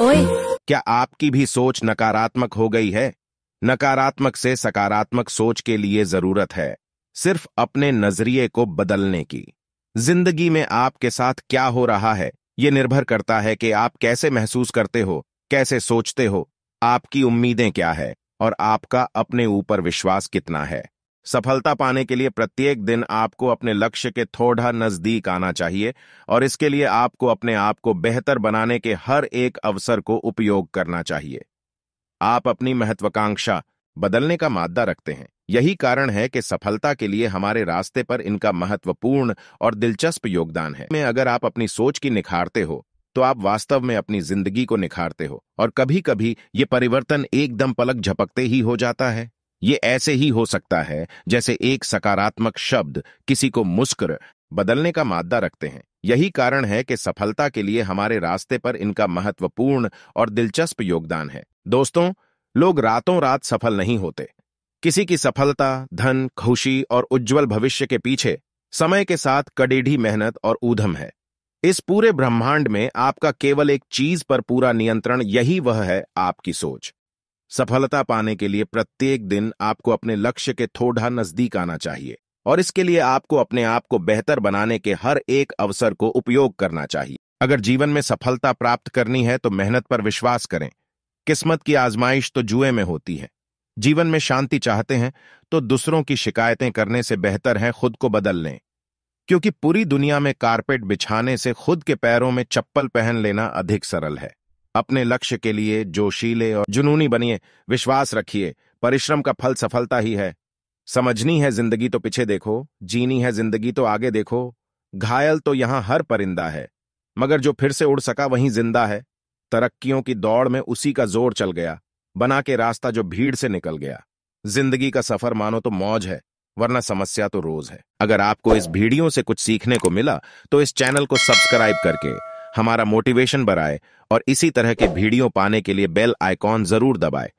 ओए क्या आपकी भी सोच नकारात्मक हो गई है नकारात्मक से सकारात्मक सोच के लिए जरूरत है सिर्फ अपने नजरिए को बदलने की जिंदगी में आपके साथ क्या हो रहा है ये निर्भर करता है कि आप कैसे महसूस करते हो कैसे सोचते हो आपकी उम्मीदें क्या है और आपका अपने ऊपर विश्वास कितना है सफलता पाने के लिए प्रत्येक दिन आपको अपने लक्ष्य के थोड़ा नजदीक आना चाहिए और इसके लिए आपको अपने आप को बेहतर बनाने के हर एक अवसर को उपयोग करना चाहिए आप अपनी महत्वाकांक्षा बदलने का मादा रखते हैं यही कारण है कि सफलता के लिए हमारे रास्ते पर इनका महत्वपूर्ण और दिलचस्प योगदान है में अगर आप अपनी सोच की निखारते हो तो आप वास्तव में अपनी जिंदगी को निखारते हो और कभी कभी ये परिवर्तन एकदम पलक झपकते ही हो जाता है ये ऐसे ही हो सकता है जैसे एक सकारात्मक शब्द किसी को मुस्कर बदलने का मादा रखते हैं यही कारण है कि सफलता के लिए हमारे रास्ते पर इनका महत्वपूर्ण और दिलचस्प योगदान है दोस्तों लोग रातों रात सफल नहीं होते किसी की सफलता धन खुशी और उज्जवल भविष्य के पीछे समय के साथ कडेढ़ी मेहनत और ऊधम है इस पूरे ब्रह्मांड में आपका केवल एक चीज पर पूरा नियंत्रण यही वह है आपकी सोच सफलता पाने के लिए प्रत्येक दिन आपको अपने लक्ष्य के थोड़ा नजदीक आना चाहिए और इसके लिए आपको अपने आप को बेहतर बनाने के हर एक अवसर को उपयोग करना चाहिए अगर जीवन में सफलता प्राप्त करनी है तो मेहनत पर विश्वास करें किस्मत की आजमाइश तो जुए में होती है जीवन में शांति चाहते हैं तो दूसरों की शिकायतें करने से बेहतर है खुद को बदल लें क्योंकि पूरी दुनिया में कारपेट बिछाने से खुद के पैरों में चप्पल पहन लेना अधिक सरल है अपने लक्ष्य के लिए जोशीले और जुनूनी बनिए विश्वास रखिए परिश्रम का फल सफलता ही है समझनी है जिंदगी तो पीछे देखो जीनी है जिंदगी तो आगे देखो घायल तो यहां हर परिंदा है मगर जो फिर से उड़ सका वहीं जिंदा है तरक्कियों की दौड़ में उसी का जोर चल गया बना के रास्ता जो भीड़ से निकल गया जिंदगी का सफर मानो तो मौज है वरना समस्या तो रोज है अगर आपको इस भीड़ियों से कुछ सीखने को मिला तो इस चैनल को सब्सक्राइब करके हमारा मोटिवेशन बढ़ाए और इसी तरह के वीडियो पाने के लिए बेल आइकॉन जरूर दबाएं